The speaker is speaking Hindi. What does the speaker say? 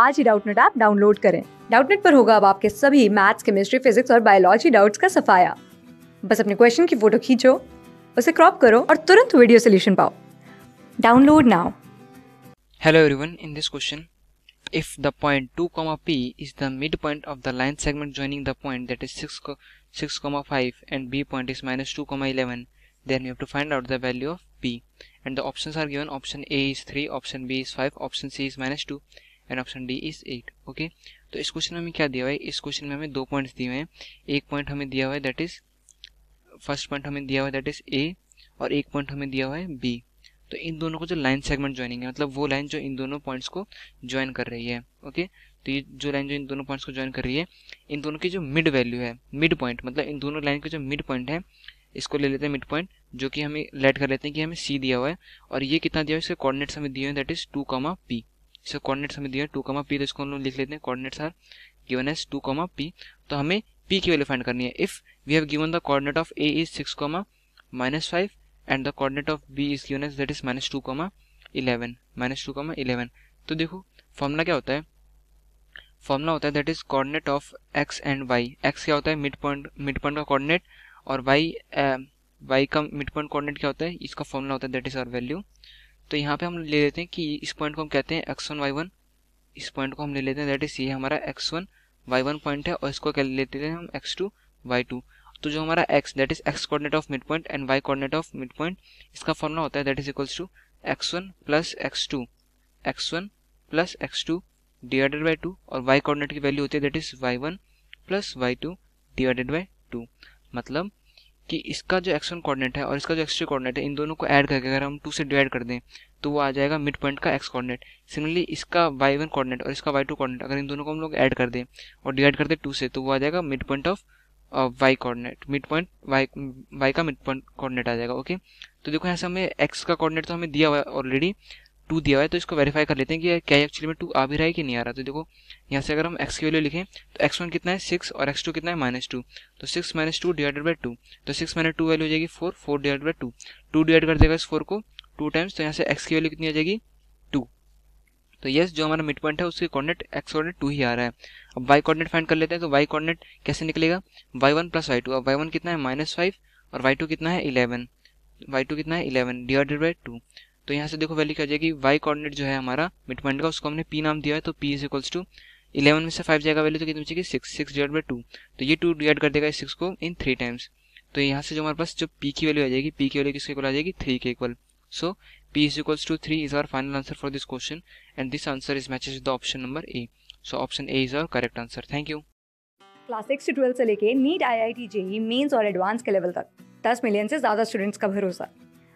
आज ही डाउटनेट ऐप डाउनलोड करें डाउटनेट पर होगा अब आपके सभी मैथ्स केमिस्ट्री फिजिक्स और बायोलॉजी डाउट्स का सफाया बस अपने क्वेश्चन की फोटो खींचो उसे क्रॉप करो और तुरंत वीडियो सोल्यूशन पाओ download now hello everyone in this question if the point two comma P is the mid point of the line segment joining the point that is six six comma five and B point is minus two comma eleven then you have to find out the value of P and the option are given option A is three option B is five option C is minus two and option D is eight okay तो इस क्वेश्चन में हमें क्या दिया हुआ है इस क्वेश्चन में हमें दो पॉइंट्स दिए हुए हैं एक पॉइंट हमें दिया हुआ है दैट इज फर्स्ट पॉइंट हमें दिया हुआ है दैट इज ए और एक पॉइंट हमें दिया हुआ है बी तो इन दोनों को जो लाइन सेगमेंट ज्वाइनिंग है मतलब वो लाइन जो इन दोनों पॉइंट्स को ज्वाइन कर रही है ओके तो ये जो लाइन जो इन दोनों पॉइंट्स को ज्वाइन कर रही है इन दोनों की जो मिड वैल्यू है मिड पॉइंट मतलब इन दोनों लाइन के जो मिड पॉइंट है इसको ले लेते हैं मिड पॉइंट जो कि हमें लेट कर लेते हैं कि हमें सी दिया हुआ है और ये कितना दिया हुआ है इसके कोऑर्डिनेट्स हमें दिए हैं that is two comma P इसका कोऑर्डिनेट्स हमें दिया है टू कॉमा पी तो इसको हम लोग लिख लेते हैं coordinates are given as two comma P तो हमें पी की वैल्यू फाइंड करनी है if we have given the coordinate of A is six comma minus five and the coordinate of B is given as that is minus two comma eleven minus two comma eleven तो देखो फॉर्मूला क्या होता है फॉर्मूला होता है that is coordinate of X and Y X क्या होता है मिड पॉइंट मिड पॉइंट का कॉर्डिनेट और वाई वाई का मिड पॉइंट कॉर्डिनेट क्या होता है इसका फॉर्मूला होता है दैट इज आर वैल्यू तो यहाँ पे हम ले लेते हैं कि इस पॉइंट को हम कहते हैं एक्स वन वाई वन इस पॉइंट को हम ले लेते हैं दैट इज ये हमारा X one Y one point है और इसको क्या लेते हैं हम एक्स टू वाई टू तो जो हमारा X that is X coordinate of mid point and Y coordinate of mid point इसका फॉर्मुला होता है that is equals to X one plus X two X one plus X two divided by two और वाई कोऑर्डिनेट की वैल्यू होती है that is Y one plus Y two divided by two मतलब कि इसका जो एक्स वन कॉर्डिनेट है और इसका जो एक्स टू कॉर्डिनेट है इन दोनों को ऐड करके अगर हम टू से डिवाइड कर दें तो वो आ जाएगा मिड पॉइंट का एक्स कॉर्डिनेट सिमिलरली इसका वाई वन कॉर्डिनेट और इसका वाई टू कॉर्डिनेट अगर इन दोनों को हम लोग ऐड कर दें और डिवाइड कर दें टू से तो वो आ जाएगा mid point of Y coordinate mid point Y Y का मिड पॉइंट कॉर्डिनेट आ जाएगा ओके तो देखो यहाँ से हमें एक्स का कॉर्डिनेट तो हमें दिया हुआ है ऑलरेडी टू दिया हुआ है तो इसको वेरीफाई कर लेते हैं कि क्या एक्चुअली में टू आ भी रहा है कि नहीं आ रहा तो देखो यहाँ से अगर हम एक्स की वैल्यू लिखें तो एक्स वन कितना है सिक्स और एक्स टू कितना है माइनस टू तो six minus two divided by two तो सिक्स माइनस टू वैल्यू हो जाएगी four four divide by two two divide कर देगा इस फोर को टू टाइम्स तो यहाँ से एक्स की वैल्यू कितनी आ जाएगी टू तो यस जो हमारा मिड पॉइंट है उसके कॉर्डिनेट एक्स कॉर्डिनेट टू ही आ रहा है अब वाई कॉर्डिनेट फाइंड कर लेते हैं तो वाई कॉर्डिनेट कैसे निकलेगा Y one plus Y two अब वाई वन कितना है माइनस फाइव और वाई टू कितना है इलेवन वाई टू कितना है इलेवन डिवाइडेड बाई टू तो यहाँ से देखो वैल्यू क्या जाएगी वाई कॉर्डिनेट जो है हमारा मिड पॉइंट का उसको हमने पी नाम दिया है तो P is equals to eleven में से फाइव जाएगा वैल्यू तो कितनी बचेगी six six divide by two तो ये टू डिवाइड कर देगा इस सिक्स को इन थ्री टाइम्स तो यहाँ से जो हमारे पास जो पी की वैल्यू आ जाएगी पी की वैल्यू किसके इक्वल आ जाएगी थ्री के equal so P is equals to three is our final answer for this question and this answer is matches the option number A so option A is our correct answer thank you class six से ट्वेल्थ से लेके NEET I I T JEE Mains और एडवांस के लेवल तक दस मिलियन से ज्यादा स्टूडेंट्स का भरोसा